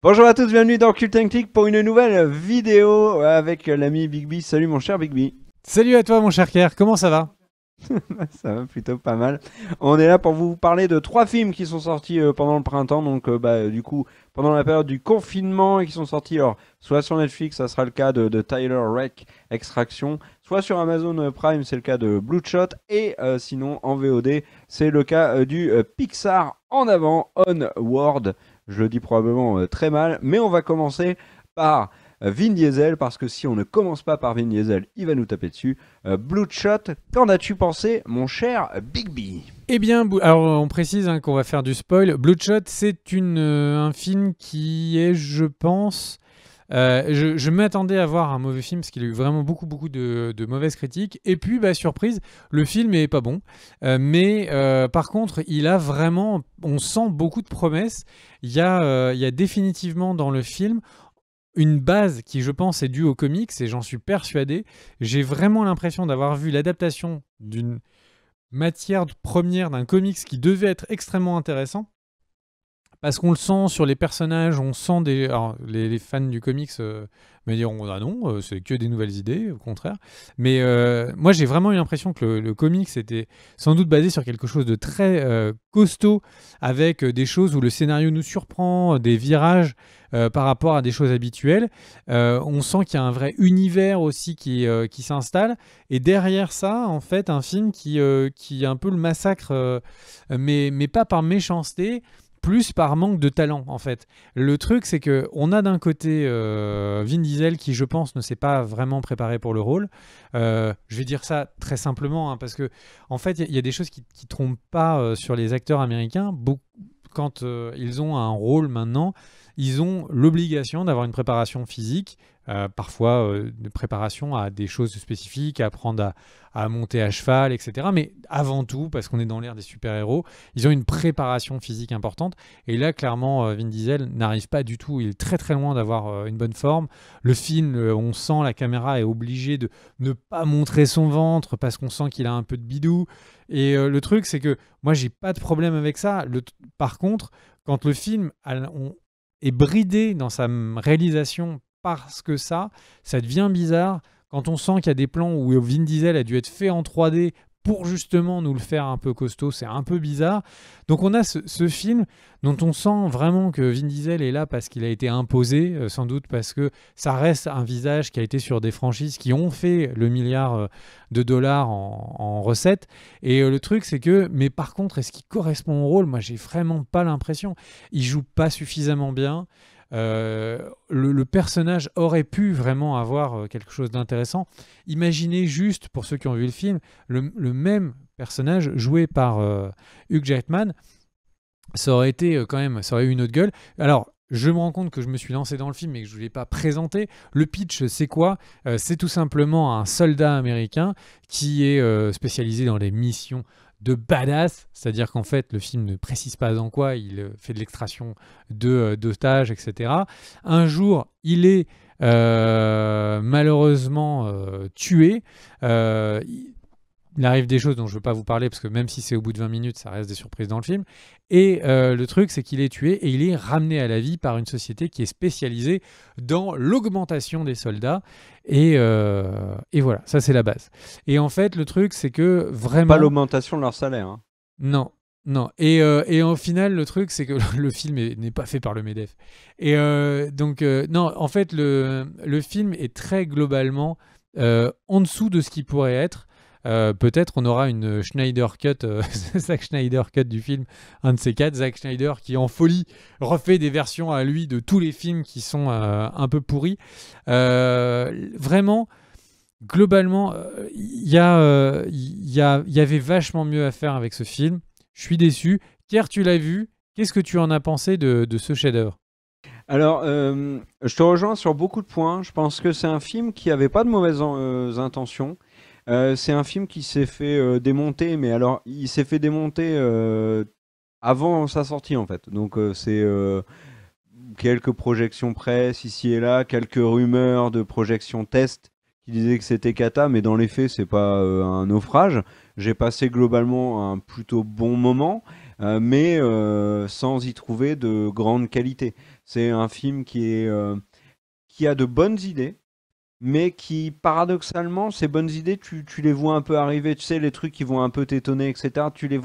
Bonjour à tous, bienvenue dans Cult Click pour une nouvelle vidéo avec l'ami Bigby. Salut mon cher Bigby. Salut à toi mon cher Kerr, comment ça va Ça va plutôt pas mal. On est là pour vous parler de trois films qui sont sortis euh, pendant le printemps, donc euh, bah, du coup pendant la période du confinement et qui sont sortis soit sur Netflix, ça sera le cas de, Tyler Wreck Extraction, soit sur Amazon euh, Prime, c'est le cas de Bloodshot, et sinon en VOD, c'est le cas du Pixar en avant Onward. Je le dis probablement euh, très mal, mais on va commencer par euh, Vin Diesel, parce que si on ne commence pas par Vin Diesel, il va nous taper dessus. Euh, Bloodshot, qu'en as-tu pensé, mon cher Big B eh bien, alors on précise hein, qu'on va faire du spoil. Bloodshot, c'est un film qui est, je pense, euh, je, m'attendais à voir un mauvais film parce qu'il a eu vraiment beaucoup, beaucoup de, mauvaises critiques. Et puis, bah, surprise, le film est pas bon. Euh, mais euh, par contre, il a vraiment. On sent beaucoup de promesses. Il y, a, il y définitivement dans le film une base qui, je pense, est due au comics et j'en suis persuadé. J'ai vraiment l'impression d'avoir vu l'adaptation d'une matière première d'un comics qui devait être extrêmement intéressant parce qu'on le sent sur les personnages, on sent des. Alors, les, fans du comics euh, me diront Ah non, euh, c'est que des nouvelles idées, au contraire. Mais euh, moi, j'ai vraiment eu l'impression que le, comics était sans doute basé sur quelque chose de très costaud, avec des choses où le scénario nous surprend, des virages par rapport à des choses habituelles. on sent qu'il y a un vrai univers aussi qui, qui s'installe. Et derrière ça, en fait, un film qui, qui est un peu le massacre, mais, mais pas par méchanceté plus par manque de talent en fait. Le truc c'est que on a d'un côté euh, Vin Diesel qui je pense ne s'est pas vraiment préparé pour le rôle. Euh, je vais dire ça très simplement hein, parce que en fait il y, a des choses qui, qui trompent pas euh, sur les acteurs américains. quand ils ont un rôle maintenant, ils ont l'obligation d'avoir une préparation physique euh, parfois de euh, préparation à des choses spécifiques, à apprendre à, à, monter à cheval, etc. Mais avant tout, parce qu'on est dans l'ère des super-héros, ils ont une préparation physique importante. Et là, clairement, euh, Vin Diesel n'arrive pas du tout. Il est très très loin d'avoir une bonne forme. Le film, on sent la caméra est obligée de ne pas montrer son ventre parce qu'on sent qu'il a un peu de bidou. Et le truc, c'est que moi, j'ai pas de problème avec ça. Le, par contre, quand le film, on, est bridé dans sa réalisation parce que ça, ça devient bizarre quand on sent qu'il y a des plans où Vin Diesel a dû être fait en 3D pour justement nous le faire un peu costaud, c'est un peu bizarre. Donc on a ce, film dont on sent vraiment que Vin Diesel est là parce qu'il a été imposé, euh, sans doute parce que ça reste un visage qui a été sur des franchises qui ont fait le milliard euh, de dollars en, en recettes. Et euh, le truc c'est que, mais par contre, est-ce qu'il correspond au rôle Moi j'ai vraiment pas l'impression. Il joue pas suffisamment bien. Euh, le, personnage aurait pu vraiment avoir euh, quelque chose d'intéressant. Imaginez juste, pour ceux qui ont vu le film, le, même personnage joué par euh, Hugh Jackman. Ça aurait été quand même, ça aurait eu une autre gueule. Alors, je me rends compte que je me suis lancé dans le film et que je ne l'ai pas présenté. Le pitch, c'est quoi C'est tout simplement un soldat américain qui est spécialisé dans les missions de badass, c'est-à-dire qu'en fait le film ne précise pas dans quoi, il euh, fait de l'extraction de euh, d'otages, etc. Un jour, il est euh, malheureusement tué il arrive des choses dont je ne veux pas vous parler parce que même si c'est au bout de 20 minutes, ça reste des surprises dans le film. Et euh, le truc, c'est qu'il est tué et il est ramené à la vie par une société qui est spécialisée dans l'augmentation des soldats. Et, euh, voilà, ça c'est la base. Et en fait, le truc, c'est que vraiment. Pas l'augmentation de leur salaire. Hein. Non, non. Et, euh, en final, le truc, c'est que le film n'est pas fait par le MEDEF. Et euh, donc, non, en fait, le, le, film est très globalement en dessous de ce qu'il pourrait être. Euh, peut-être on aura une Schneider Cut, euh, Schneider Cut du film, un de ces quatre, Zack Schneider qui en folie refait des versions à lui de tous les films qui sont euh, un peu pourris. vraiment, globalement, il y, y, avait vachement mieux à faire avec ce film. Je suis déçu. Pierre, tu l'as vu. Qu'est-ce que tu en as pensé de, ce chef-d'œuvre alors, je te rejoins sur beaucoup de points. Je pense que c'est un film qui avait pas de mauvaises intentions, euh, c'est un film qui s'est fait euh, démonter, mais alors il s'est fait démonter euh, avant sa sortie en fait. Donc c'est quelques projections presse ici et là, quelques rumeurs de projections test qui disaient que c'était cata, mais dans les faits c'est pas un naufrage. J'ai passé globalement un plutôt bon moment. mais sans y trouver de grande qualité. C'est un film qui, est, qui a de bonnes idées, mais qui paradoxalement, ces bonnes idées, tu, les vois un peu arriver, tu sais, les trucs qui vont un peu t'étonner, etc. Tu les...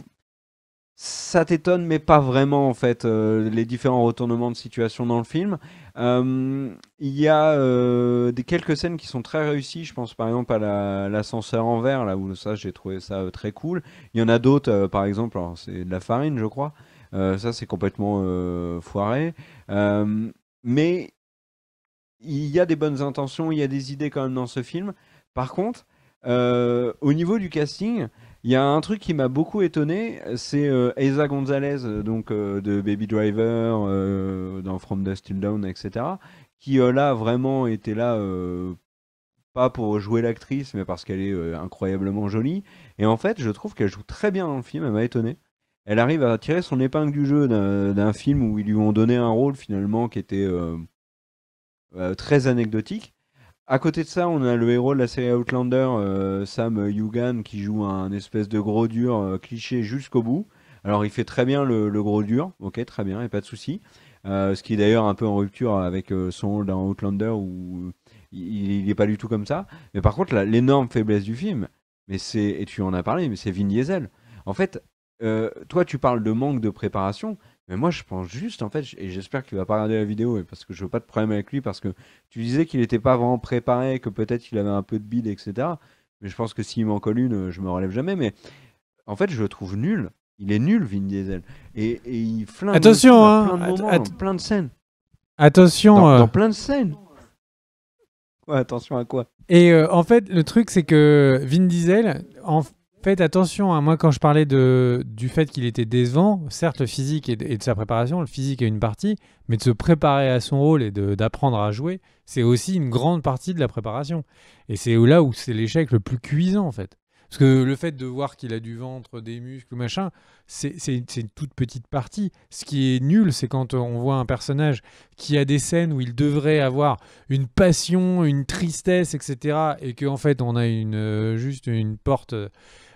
Ça t'étonne, mais pas vraiment en fait, euh, les différents retournements de situation dans le film. Euh, il y a euh, des, quelques scènes qui sont très réussies, je pense par exemple à l'ascenseur en verre, là où ça j'ai trouvé ça très cool. Il y en a d'autres, par exemple, c'est de la farine je crois, ça c'est complètement foiré. mais il y a des bonnes intentions, il y a des idées quand même dans ce film. Par contre, euh, au niveau du casting, il y a un truc qui m'a beaucoup étonné, c'est euh, Gonzalez, euh, donc euh, de Baby Driver, dans From Dust Till Dawn, etc., qui là vraiment était là pas pour jouer l'actrice, mais parce qu'elle est incroyablement jolie. Et en fait, je trouve qu'elle joue très bien dans le film, elle m'a étonné. Elle arrive à tirer son épingle du jeu d'un film où ils lui ont donné un rôle finalement qui était euh, très anecdotique. À côté de ça, on a le héros de la série Outlander, euh, Sam Yugan, qui joue un espèce de gros dur euh, cliché jusqu'au bout. Alors, il fait très bien le, gros dur, ok, très bien, et pas de souci. ce qui est d'ailleurs un peu en rupture avec son rôle dans Outlander où il n'est pas du tout comme ça. Mais par contre, l'énorme faiblesse du film, mais c'est et tu en as parlé, mais c'est Vin Diesel. En fait, toi, tu parles de manque de préparation. Mais moi, je pense juste, en fait, et j'espère qu'il va pas regarder la vidéo, parce que je veux pas de problème avec lui, parce que tu disais qu'il n'était pas vraiment préparé, que peut-être qu'il avait un peu de bide, etc. Mais je pense que s'il m'en colle une, je me relève jamais. Mais en fait, je le trouve nul. Il est nul, Vin Diesel. Et, il flingue Attention, hein, plein, de plein de scènes. Attention. Euh. Dans, plein de scènes. Ouais, attention à quoi Et euh, en fait, le truc, c'est que Vin Diesel, en, fait, attention, à hein. moi quand je parlais de, du fait qu'il était décevant, certes le physique et de, sa préparation, le physique est une partie, mais de se préparer à son rôle et d'apprendre à jouer, c'est aussi une grande partie de la préparation. Et c'est là où c'est l'échec le plus cuisant en fait. Parce que le fait de voir qu'il a du ventre, des muscles, machin, c'est une toute petite partie. Ce qui est nul, c'est quand on voit un personnage qui a des scènes où il devrait avoir une passion, une tristesse, etc. Et qu'en fait on a une, euh, juste une porte euh,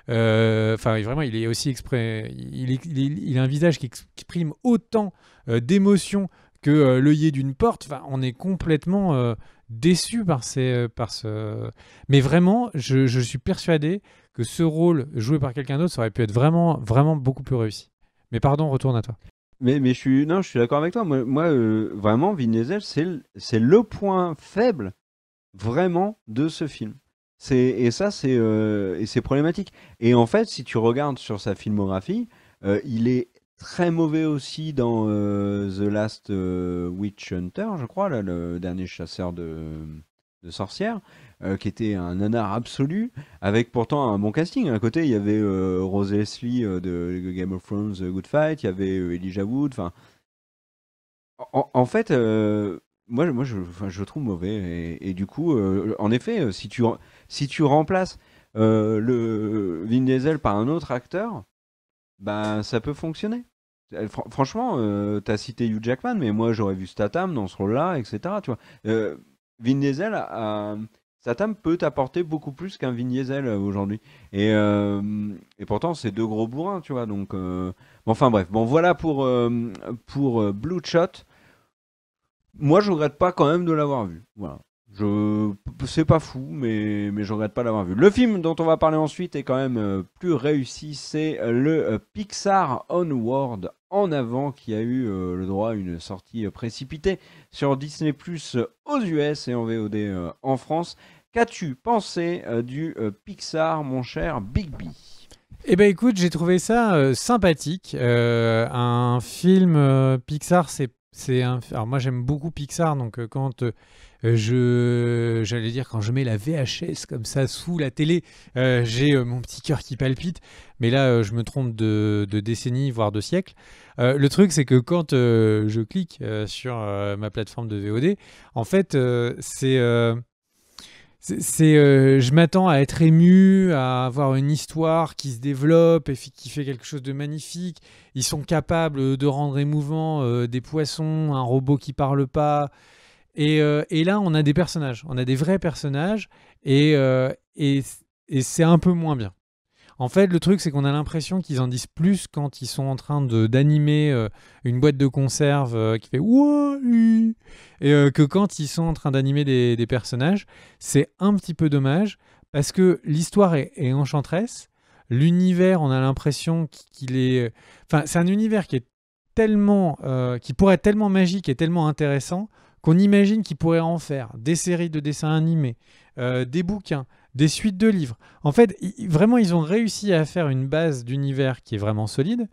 euh, enfin, vraiment, il est aussi exprès. Il, a un visage qui exprime autant euh, d'émotion que euh, l'œillet d'une porte. Enfin, on est complètement déçu par, ces, par ce. Mais vraiment, je, suis persuadé que ce rôle joué par quelqu'un d'autre, ça aurait pu être vraiment, vraiment beaucoup plus réussi. Mais pardon, retourne à toi. Mais, mais je suis, non, je suis d'accord avec toi. Moi, vraiment, Vin Diesel, c'est le point faible, vraiment, de ce film. C'est et ça c'est euh, et c'est problématique. Et en fait, si tu regardes sur sa filmographie, euh, il est très mauvais aussi dans euh, The Last Witch Hunter, je crois, là, le dernier chasseur de, de sorcières, qui était un nanar absolu, avec pourtant un bon casting. À côté, il y avait Rose Leslie de Game of Thrones, The Good Fight, il y avait Elijah Wood. Enfin, en, fait moi, moi je, je, le trouve mauvais. Et, et du coup, en effet, si tu, si tu remplaces euh, le Vin Diesel par un autre acteur, ben ça peut fonctionner. franchement, euh, t'as cité Hugh Jackman, mais moi j'aurais vu Statham dans ce rôle-là, etc. Tu vois. Euh, Vin Diesel, Statham peut t'apporter beaucoup plus qu'un Vin Diesel euh, aujourd'hui. Et, pourtant, c'est deux gros bourrins, tu vois. Donc, enfin bref. Bon, voilà pour, pour Blue Shot. Moi, je regrette pas quand même de l'avoir vu. Voilà. Je c'est pas fou, mais, mais je regrette pas l'avoir vu. Le film dont on va parler ensuite est quand même euh, plus réussi, c'est euh, le euh, Pixar Onward en avant qui a eu le droit à une sortie précipitée sur Disney Plus aux US et en VOD en France. Qu'as-tu pensé du Pixar, mon cher Bigby eh ben écoute, j'ai trouvé ça sympathique. un film Pixar, c'est un... Alors moi j'aime beaucoup Pixar, donc quand euh, je, j'allais dire, quand je mets la VHS comme ça sous la télé, euh, j'ai euh, mon petit cœur qui palpite. Mais là, je me trompe de, décennies, voire de siècles. le truc, c'est que quand je clique sur ma plateforme de VOD, en fait, c'est je m'attends à être ému, à avoir une histoire qui se développe et qui fait quelque chose de magnifique. Ils sont capables de rendre émouvant des poissons, un robot qui parle pas, euh, et, là, on a des personnages, on a des vrais personnages, euh, et, c'est un peu moins bien. En fait, le truc, c'est qu'on a l'impression qu'ils en disent plus quand ils sont en train d'animer euh, une boîte de conserve qui fait et que quand ils sont en train d'animer des, personnages. C'est un petit peu dommage parce que l'histoire est, enchanteresse. L'univers, on a l'impression qu'il est. Enfin, c'est un univers qui est tellement. qui pourrait être tellement magique et tellement intéressant qu'on imagine qu'ils pourrait en faire, des séries de dessins animés, euh, des bouquins, des suites de livres. En fait, vraiment, ils ont réussi à faire une base d'univers qui est vraiment solide,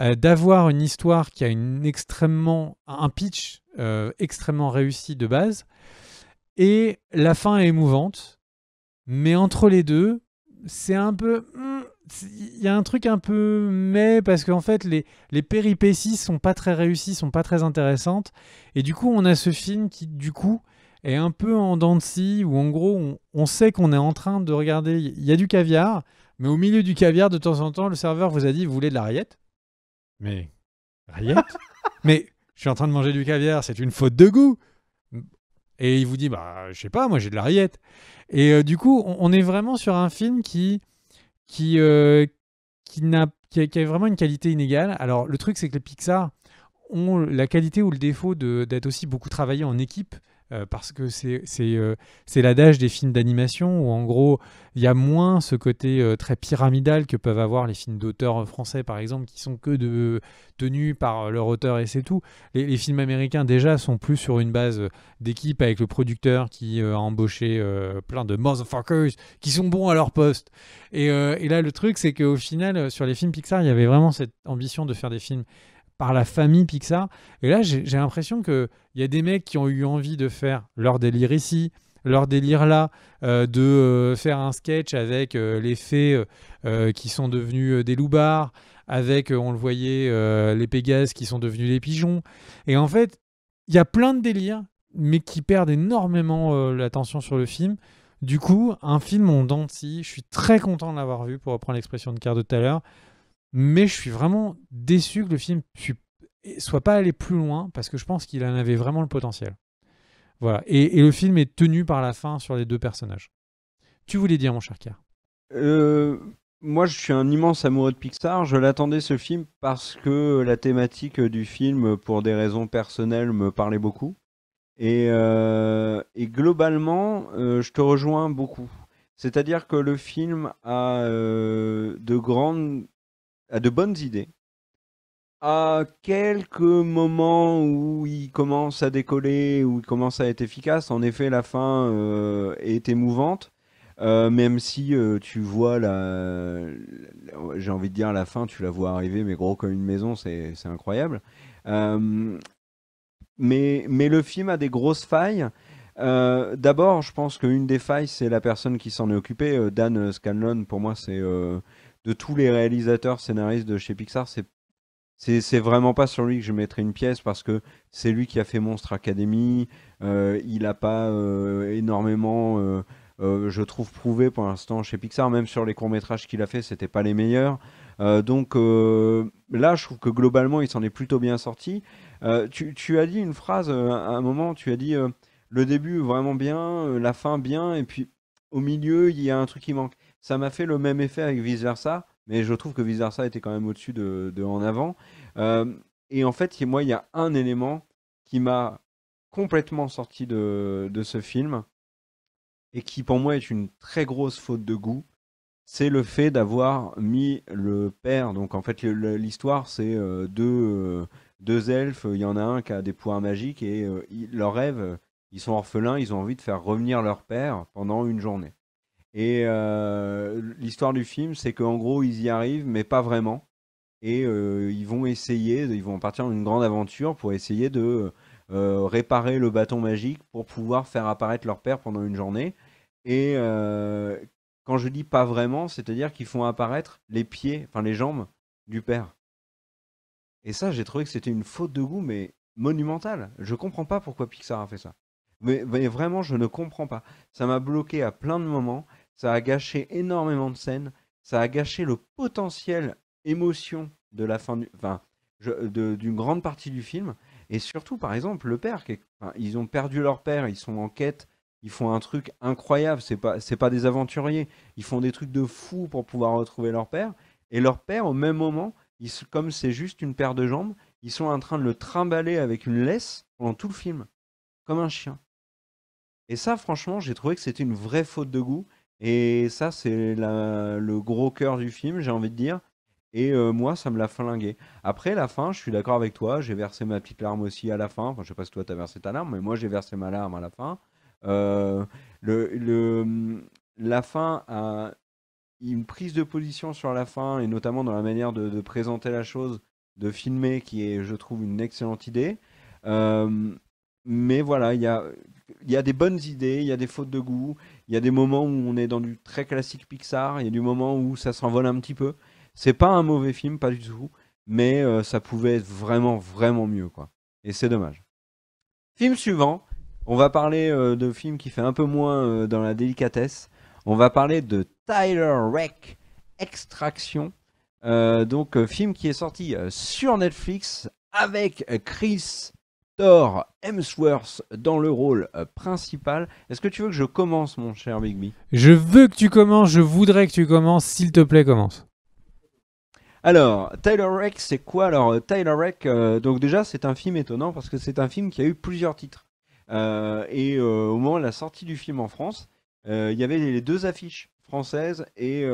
euh, d'avoir une histoire qui a une extrêmement, un pitch euh, extrêmement réussi de base, et la fin est émouvante. Mais entre les deux, c'est un peu... Hmm, il y a un truc un peu mais parce qu'en fait les, les péripéties sont pas très réussies, sont pas très intéressantes et du coup on a ce film qui du coup est un peu en dents de scie où en gros on, sait qu'on est en train de regarder il y a du caviar mais au milieu du caviar de temps en temps le serveur vous a dit vous voulez de la rillette mais rillette mais je suis en train de manger du caviar c'est une faute de goût et il vous dit bah je sais pas moi j'ai de la rillette et euh, du coup on, est vraiment sur un film qui euh, qui, a, vraiment une qualité inégale. Alors, le truc, c'est que les Pixar ont la qualité ou le défaut d'être aussi beaucoup travaillés en équipe euh, parce que euh, c'est l'adage des films d'animation où en gros il y a moins ce côté euh, très pyramidal que peuvent avoir les films d'auteurs français par exemple qui sont que de, tenus par leur auteur et c'est tout. Les, films américains déjà sont plus sur une base d'équipe avec le producteur qui a embauché plein de motherfuckers qui sont bons à leur poste. Et, et là le truc c'est qu'au final sur les films Pixar il y avait vraiment cette ambition de faire des films par la famille Pixar. Et là, j'ai l'impression qu'il y a des mecs qui ont eu envie de faire leur délire ici, leur délire là, euh, de euh, faire un sketch avec euh, les fées qui sont devenues des loupards, avec, on le voyait, les pégases qui sont devenus des pigeons. Et en fait, il y a plein de délires, mais qui perdent énormément l'attention sur le film. Du coup, un film en dentille, je suis très content de l'avoir vu, pour reprendre l'expression de carte tout à l'heure, mais je suis vraiment déçu que le film soit pas allé plus loin parce que je pense qu'il en avait vraiment le potentiel. Voilà. Et, le film est tenu par la fin sur les deux personnages. Tu voulais dire, mon cher Kier euh, Moi, je suis un immense amoureux de Pixar. Je l'attendais ce film parce que la thématique du film, pour des raisons personnelles, me parlait beaucoup. Et, euh, globalement, euh, je te rejoins beaucoup. C'est-à-dire que le film a de grandes a de bonnes idées. À quelques moments où il commence à décoller, où il commence à être efficace, en effet, la fin euh, est émouvante. Euh, même si euh, tu vois la, j'ai envie de dire la fin, tu la vois arriver, mais gros comme une maison, c'est incroyable. mais, mais le film a des grosses failles. D'abord, je pense qu'une des failles, c'est la personne qui s'en est occupée. Dan Scanlon, pour moi, c'est de tous les réalisateurs scénaristes de chez Pixar, c'est vraiment pas sur lui que je mettrais une pièce parce que c'est lui qui a fait Monstre Academy. Euh, il n'a pas euh, énormément, euh, je trouve, prouvé pour l'instant chez Pixar. Même sur les courts-métrages qu'il a fait, c'était pas les meilleurs. donc là, je trouve que globalement, il s'en est plutôt bien sorti. Tu, tu, as dit une phrase à un moment, tu as dit le début vraiment bien, la fin bien, et puis au milieu, il y a un truc qui manque ça m'a fait le même effet avec Vice Versa, mais je trouve que Vice Versa était quand même au-dessus de, En Avant. Euh, et en fait, moi, il y a un élément qui m'a complètement sorti de, ce film et qui pour moi est une très grosse faute de goût, c'est le fait d'avoir mis le père. Donc en fait, l'histoire, c'est euh, deux, euh, deux elfes, il y en a un qui a des pouvoirs magiques et leur rêve, ils sont orphelins, ils ont envie de faire revenir leur père pendant une journée. Et euh, l'histoire du film, c'est qu'en gros, ils y arrivent, mais pas vraiment. Et euh, ils vont essayer, ils vont partir dans une grande aventure pour essayer de euh, réparer le bâton magique pour pouvoir faire apparaître leur père pendant une journée. Et quand je dis pas vraiment, c'est-à-dire qu'ils font apparaître les pieds, enfin les jambes du père. Et ça, j'ai trouvé que c'était une faute de goût, mais monumentale. Je comprends pas pourquoi Pixar a fait ça. mais vraiment, je ne comprends pas. Ça m'a bloqué à plein de moments ça a gâché énormément de scènes, ça a gâché le potentiel émotion de la fin du, d'une grande partie du film. Et surtout, par exemple, le père, ils ont perdu leur père, ils sont en quête, ils font un truc incroyable. C'est pas, pas des aventuriers, ils font des trucs de fou pour pouvoir retrouver leur père. Et leur père, au même moment, ils, comme c'est juste une paire de jambes, ils sont en train de le trimballer avec une laisse pendant tout le film, comme un chien. Et ça, franchement, j'ai trouvé que c'était une vraie faute de goût. Et ça, c'est le gros cœur du film, j'ai envie de dire. Et euh, moi, ça me l'a flingué. Après, la fin, je suis d'accord avec toi, j'ai versé ma petite larme aussi à la fin. Enfin, je sais pas si toi, as versé ta larme, mais moi, j'ai versé ma larme à la fin. Euh, hum, la fin a une prise de position sur la fin, et notamment dans la manière de, présenter la chose, de filmer, qui est, je trouve, une excellente idée. Euh, mais voilà, il y a des bonnes idées, il y a des fautes de goût, il y a des moments où on est dans du très classique Pixar, il y a du moment où ça s'envole un petit peu. C'est pas un mauvais film, pas du tout, mais euh, ça pouvait être vraiment, vraiment mieux, quoi. Et c'est dommage. Film suivant, on va parler euh, de film qui fait un peu moins euh, dans la délicatesse. On va parler de Tyler Wreck Extraction. donc, film qui est sorti sur Netflix avec Chris Thor Hemsworth dans le rôle euh, principal. Est-ce que tu veux que je commence, mon cher Bigby Je veux que tu commences, je voudrais que tu commences, s'il te plaît, commence. Alors, Tyler Reck, c'est quoi Alors, euh, Tyler Reck, euh, donc déjà, c'est un film étonnant parce que c'est un film qui a eu plusieurs titres. et au moment de la sortie du film en France, il y avait les deux affiches françaises et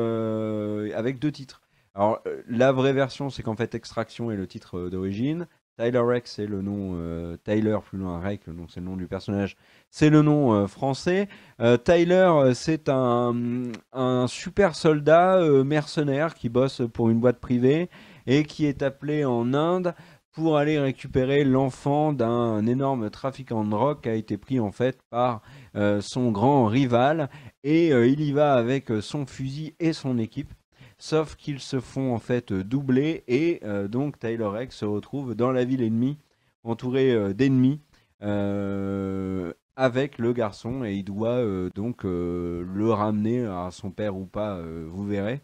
avec deux titres. Alors, la vraie version, c'est qu'en fait, Extraction est le titre d'origine. Tyler Rex, c'est le nom. Euh, Tyler, plus loin, Rex, donc c'est le nom du personnage. C'est le nom euh, français. Euh, Tyler, c'est un, un, super soldat mercenaire qui bosse pour une boîte privée et qui est appelé en Inde pour aller récupérer l'enfant d'un énorme trafiquant de drogue qui a été pris en fait par son grand rival. Et il y va avec son fusil et son équipe sauf qu'ils se font en fait euh, doubler et euh, donc Taylor X se retrouve dans la ville ennemie, entouré euh, d'ennemis avec le garçon et il doit donc le ramener à son père ou pas, vous verrez.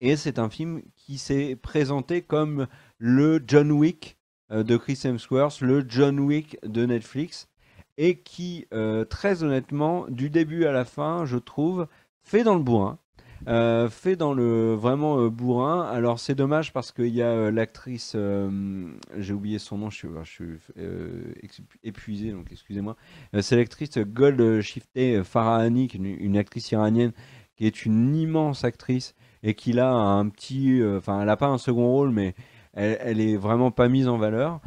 et c'est un film qui s'est présenté comme le John Wick de Chris Hemsworth, le John Wick de Netflix, et qui, très honnêtement, du début à la fin, je trouve, fait dans le bourrin. Euh, fait dans le vraiment euh, bourrin. Alors c'est dommage parce qu'il y a euh, l'actrice, j'ai oublié son nom, je suis, épuisé, donc excusez-moi. c'est l'actrice Gold Shifteh Farahani, une, une, actrice iranienne qui est une immense actrice et qui a un petit, enfin elle n'a pas un second rôle, mais elle, est vraiment pas mise en valeur.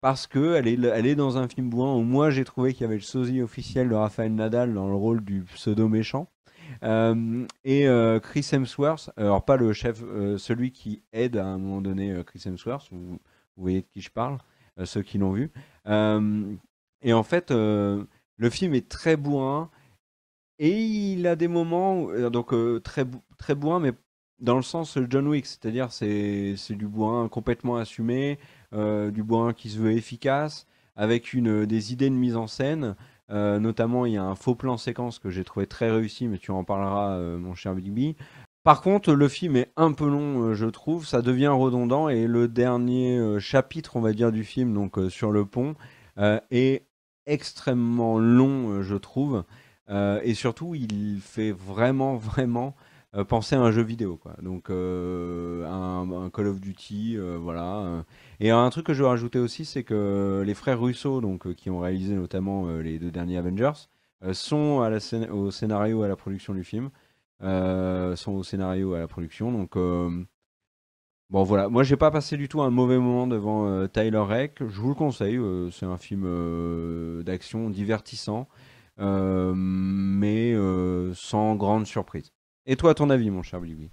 parce qu'elle est, elle est dans un film bourrin où moi j'ai trouvé qu'il y avait le sosie officiel de Raphaël Nadal dans le rôle du pseudo méchant. Euh, et euh, Chris Hemsworth, alors pas le chef, euh, celui qui aide à un moment donné Chris Hemsworth, vous, voyez de qui je parle, ceux qui l'ont vu. et en fait, le film est très bourrin. Et il a des moments, donc très, très bourrin, mais dans le sens John Wick, c'est-à-dire c'est, c'est du bourrin complètement assumé, du bourrin qui se veut efficace, avec une, des idées de mise en scène, euh, notamment, il y a un faux plan séquence que j'ai trouvé très réussi, mais tu en parleras, euh, mon cher Bigby. Par contre, le film est un peu long, euh, je trouve. Ça devient redondant et le dernier chapitre, on va dire, du film, donc sur le pont, est extrêmement long, je trouve. et surtout, il fait vraiment, vraiment euh, penser à un jeu vidéo. Quoi. Donc euh, un, Call of Duty, euh, voilà. Et un truc que je veux rajouter aussi, c'est que les frères Russo, donc, qui ont réalisé notamment les deux derniers Avengers, sont à la au scénario à la production du film. sont au scénario à la production. Donc bon voilà, moi j'ai pas passé du tout un mauvais moment devant Tyler Reck. Je vous le conseille, c'est un film d'action divertissant. mais sans grande surprise. Et toi, ton avis, mon cher Louis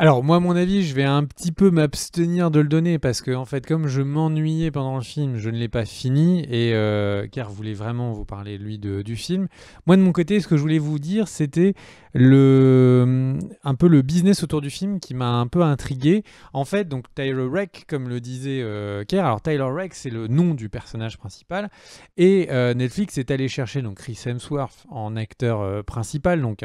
alors moi, mon avis, je vais un petit peu m'abstenir de le donner parce que en fait, comme je m'ennuyais pendant le film, je ne l'ai pas fini et euh, voulait vraiment vous parler lui du film. Moi, de mon côté, ce que je voulais vous dire, c'était le un peu le business autour du film qui m'a un peu intrigué. En fait, donc Tyler Wreck, comme le disait euh, Kerr, alors Tyler Wreck, c'est le nom du personnage principal et euh, Netflix est allé chercher donc Chris Hemsworth en acteur euh, principal, donc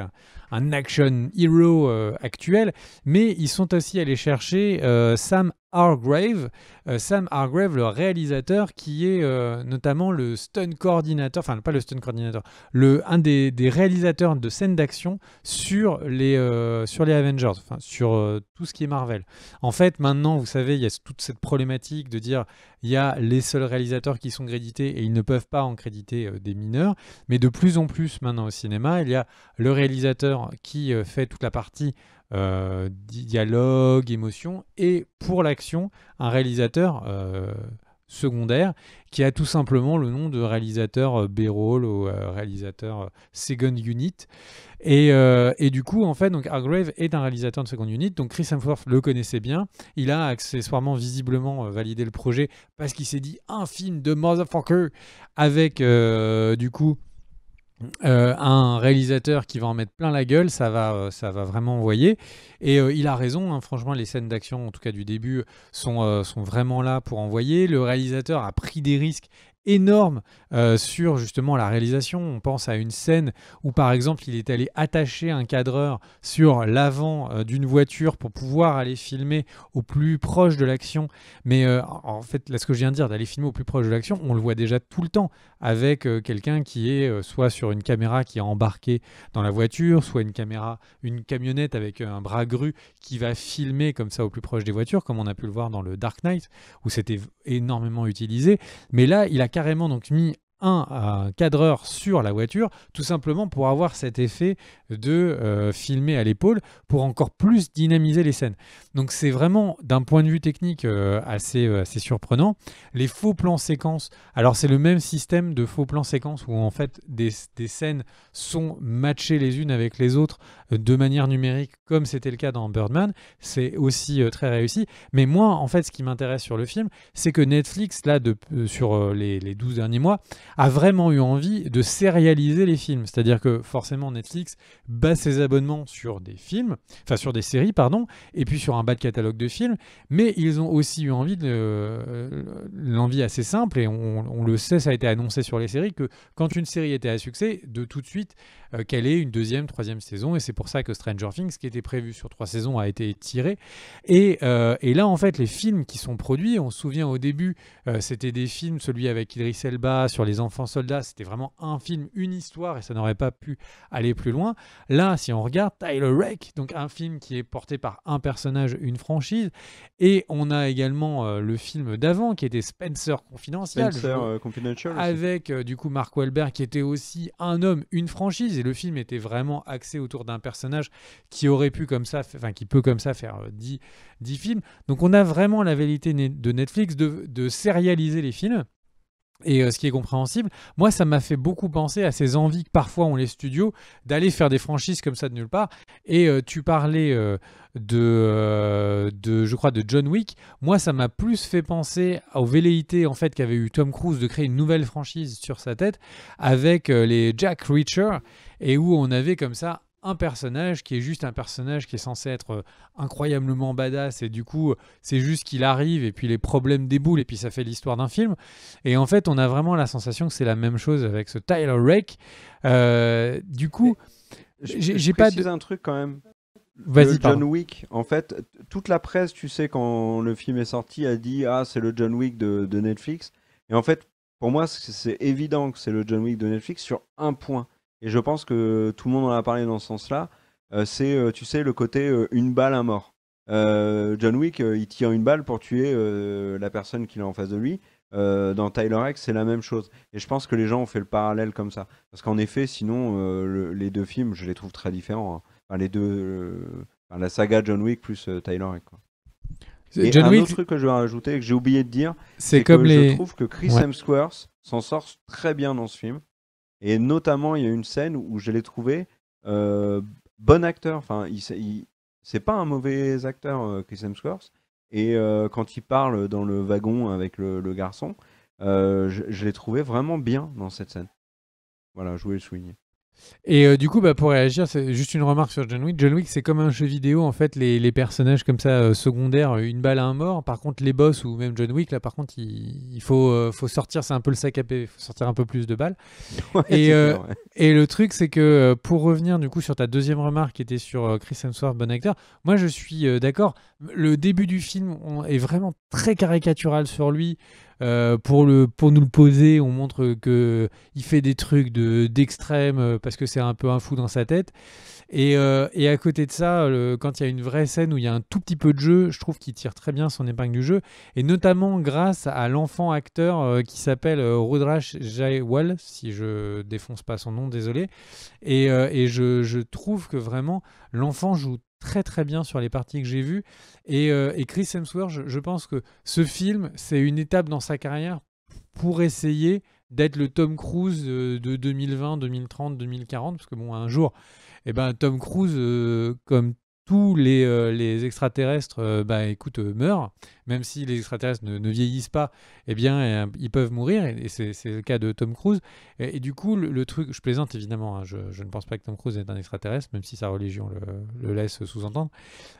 un action hero euh, actuel, mais ils sont aussi allés chercher euh, Sam Hargrave, euh, Sam Hargrave, le réalisateur qui est euh, notamment le stunt coordinateur, enfin pas le stunt coordinateur, le, un des, réalisateurs de scènes d'action sur, les euh, sur les Avengers, enfin sur tout ce qui est Marvel. En fait, maintenant, vous savez, il y a toute cette problématique de dire il y a les seuls réalisateurs qui sont crédités et ils ne peuvent pas en créditer des mineurs, mais de plus en plus maintenant au cinéma, il y a le réalisateur qui fait toute la partie euh, dialogue, émotion, et pour l'action, un réalisateur euh, secondaire qui a tout simplement le nom de réalisateur euh, B-roll ou réalisateur second unit. Et, du coup, en fait, donc Hargrave est un réalisateur de second unit, donc Chris Hemsworth le connaissait bien. Il a accessoirement, visiblement, validé le projet parce qu'il s'est dit un film de motherfucker avec, du coup, euh, un réalisateur qui va en mettre plein la gueule, ça va, euh, ça va vraiment envoyer. Et euh, il a raison, hein, franchement, les scènes d'action, en tout cas du début, sont, sont vraiment là pour envoyer. Le réalisateur a pris des risques énorme euh, sur justement la réalisation. On pense à une scène où par exemple il est allé attacher un cadreur sur l'avant euh, d'une voiture pour pouvoir aller filmer au plus proche de l'action. Mais euh, en fait, là ce que je viens de dire, d'aller filmer au plus proche de l'action, on le voit déjà tout le temps avec quelqu'un qui est soit sur une caméra qui est embarquée dans la voiture, soit une caméra, une camionnette avec un bras gru qui va filmer comme ça au plus proche des voitures, comme on a pu le voir dans le Dark Knight où c'était énormément utilisé. Mais là, il a carrément donc mis un, cadreur sur la voiture, tout simplement pour avoir cet effet de euh, filmer à l'épaule, pour encore plus dynamiser les scènes. Donc c'est vraiment d'un point de vue technique euh, euh, assez, surprenant. Les faux plans séquences, alors c'est le même système de faux plans séquences où en fait des, des scènes sont matchées les unes avec les autres euh, de manière numérique comme c'était le cas dans Birdman. C'est aussi très réussi. Mais moi en fait ce qui m'intéresse sur le film, c'est que Netflix là de, sur les, les 12 derniers mois a vraiment eu envie de sérialiser les films. C'est-à-dire que forcément Netflix bat ses abonnements sur des films, enfin sur des séries pardon, et puis sur un bas de catalogue de films, mais ils ont aussi eu envie de euh, l'envie assez simple, et on, on, le sait, ça a été annoncé sur les séries, que quand une série était à succès, de tout de suite euh, qu'elle ait une deuxième, troisième saison. Et c'est pour ça que Stranger Things, qui était prévu sur trois saisons, a été tiré. Et, euh, là, en fait, les films qui sont produits, on se souvient au début, euh, c'était des films, celui avec Idris Elba sur les enfants soldats, c'était vraiment un film, une histoire, et ça n'aurait pas pu aller plus loin. Là, si on regarde Tyler Rake, donc un film qui est porté par un personnage, une franchise, et on a également le film d'avant qui était Spencer Confidential, Spencer, Confidential avec du coup Mark Wahlberg qui était aussi un homme, une franchise le film était vraiment axé autour d'un personnage qui aurait pu comme ça, enfin qui peut comme ça faire 10, euh, 10 films. Donc on a vraiment la vérité de Netflix de, de sérialiser les films et euh, ce qui est compréhensible. Moi, ça m'a fait beaucoup penser à ces envies que parfois ont les studios d'aller faire des franchises comme ça de nulle part. Et euh, tu parlais euh, de, de, je crois, de John Wick. Moi, ça m'a plus fait penser aux velléités en fait qu'avait eu Tom Cruise de créer une nouvelle franchise sur sa tête avec les Jack Reacher et où on avait comme ça un personnage qui est juste un personnage qui est censé être euh, incroyablement badass et du coup euh, c'est juste qu'il arrive et puis les problèmes déboulent et puis ça fait l'histoire d'un film et en fait on a vraiment la sensation que c'est la même chose avec ce Tyler Rake euh, du coup j'ai pas de... un truc quand même vas le John Wick, en fait, toute la presse, tu sais, quand le film est sorti, a dit Ah, c'est le John Wick de, de Netflix. Et en fait, pour moi, c'est évident que c'est le John Wick de Netflix sur un point et je pense que tout le monde en a parlé dans ce sens-là. Euh, c'est, euh, tu sais, le côté euh, une balle, un mort. John Wick, il tire une balle pour tuer la personne qu'il a en face de lui. dans Tyler X, c'est la même chose. Et je pense que les gens ont fait le parallèle comme ça. Parce qu'en effet, sinon, les deux films, je les trouve très différents. Hein. les deux, la saga John Wick plus Tyler X. Et un autre truc que je vais rajouter, que j'ai oublié de dire, c'est que je trouve que Chris Hemsworth s'en sort très bien dans ce film. Et notamment, il y a une scène où je l'ai trouvé euh, bon acteur. Enfin, il, c'est pas un mauvais acteur, euh, Chris Hemsworth. Et euh, quand il parle dans le wagon avec le, garçon, je, je l'ai trouvé vraiment bien dans cette scène. Voilà, je voulais le souligner. Et euh, du coup, bah, pour réagir, c'est juste une remarque sur John Wick. John Wick, c'est comme un jeu vidéo, en fait, les, personnages comme ça euh, secondaires, euh, une balle à un mort. Par contre, les boss ou même John Wick, là, par contre, il, faut, faut sortir, c'est un peu le sac à paix, il faut sortir un peu plus de balles. et, et le truc, c'est que pour revenir du coup sur ta deuxième remarque qui était sur Chris Hemsworth, bon acteur, moi je suis d'accord. Le début du film est vraiment très caricatural sur lui. Euh, pour, le, pour nous le poser, on montre qu'il fait des trucs d'extrême euh, parce que c'est un peu un fou dans sa tête. Et, euh, et à côté de ça, quand il y a une vraie scène où il y a un tout petit peu de jeu, je trouve qu'il tire très bien son épingle du jeu. Et notamment grâce à l'enfant acteur qui s'appelle Rodrash Jaiwal si je défonce pas son nom, désolé. Et, et je, je trouve que vraiment, l'enfant joue très très bien sur les parties que j'ai vues. Et, euh, Chris Hemsworth, je, pense que ce film, c'est une étape dans sa carrière pour essayer d'être le Tom Cruise de 2020, 2030, 2040, parce que bon, un jour, et eh ben, Tom Cruise, euh, comme tous les, euh, extraterrestres, euh, bah, écoute, euh, meurent, même si les extraterrestres ne, vieillissent pas, eh bien, eh, ils peuvent mourir, et, c'est le cas de Tom Cruise. Et, du coup, le, truc, je plaisante évidemment, hein, je, ne pense pas que Tom Cruise est un extraterrestre, même si sa religion le, laisse sous-entendre.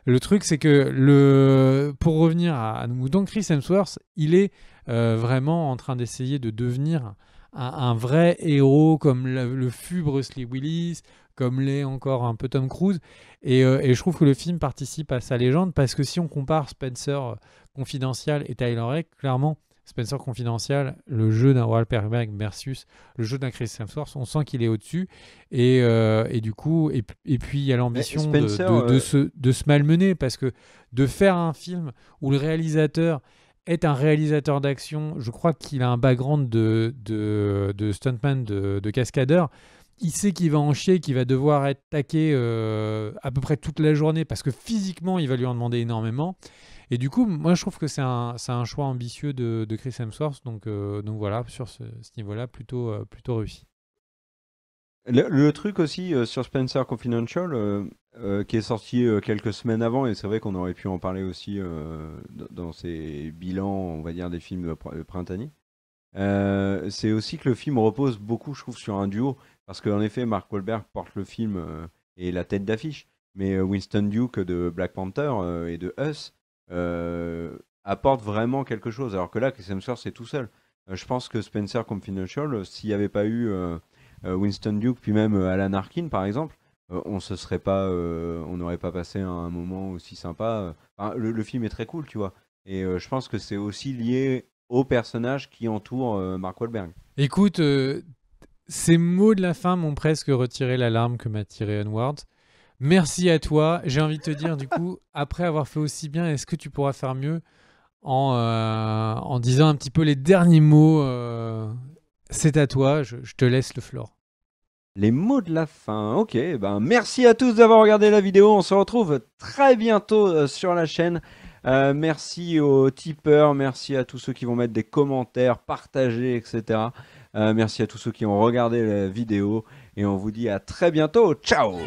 Le truc, c'est que, le, pour revenir à, nous, donc Chris Hemsworth, il est vraiment en train d'essayer de devenir un, vrai héros comme le, le fut Bruce Lee Willis, comme l'est encore un peu Tom Cruise. Euh, et, je trouve que le film participe à sa légende parce que si on compare Spencer euh, Confidential et Tyler Rake, clairement, Spencer Confidential, le jeu d'un Royal Perberg versus le jeu d'un Chris Hemsworth, on sent qu'il est au-dessus. Et, euh, et, du coup, et, puis il y a l'ambition de, de, se, de, se, malmener parce que de faire un film où le réalisateur est un réalisateur d'action, je crois qu'il a un background de, stuntman, de, cascadeur il sait qu'il va en chier, qu'il va devoir être taqué euh, à peu près toute la journée parce que physiquement, il va lui en demander énormément. Et du coup, moi, je trouve que c'est un, choix ambitieux de, Chris Hemsworth. Donc, euh, donc voilà, sur ce, niveau-là, plutôt, euh, plutôt réussi. Le, truc aussi sur Spencer Confidential, qui est sorti quelques semaines avant, et c'est vrai qu'on aurait pu en parler aussi dans ces bilans, on va dire, des films de printemps. c'est aussi que le film repose beaucoup, je trouve, sur un duo. Parce qu'en effet, Mark Wahlberg porte le film euh, et la tête d'affiche. Mais euh, Winston Duke de Black Panther euh, et de Us apporte vraiment quelque chose. Alors que là, Chris Hemsworth, c'est tout seul. je pense que Spencer Confidential, s'il n'y avait pas eu Winston Duke, puis même Alan Arkin, par exemple, on se serait pas, on n'aurait pas passé un, moment aussi sympa. le, film est très cool, tu vois. Et je pense que c'est aussi lié au personnage qui entoure Mark Wahlberg. Écoute, ces mots de la fin m'ont presque retiré l'alarme que m'a tiré Onward. Merci à toi. J'ai envie de te dire, du coup, après avoir fait aussi bien, est-ce que tu pourras faire mieux en, euh, en disant un petit peu les derniers mots euh, C'est à toi, je, te laisse le floor. Les mots de la fin. Ok, ben merci à tous d'avoir regardé la vidéo. On se retrouve très bientôt euh, sur la chaîne. merci aux tipeurs, merci à tous ceux qui vont mettre des commentaires, partager, etc. Euh, merci à tous ceux qui ont regardé la vidéo et on vous dit à très bientôt. Ciao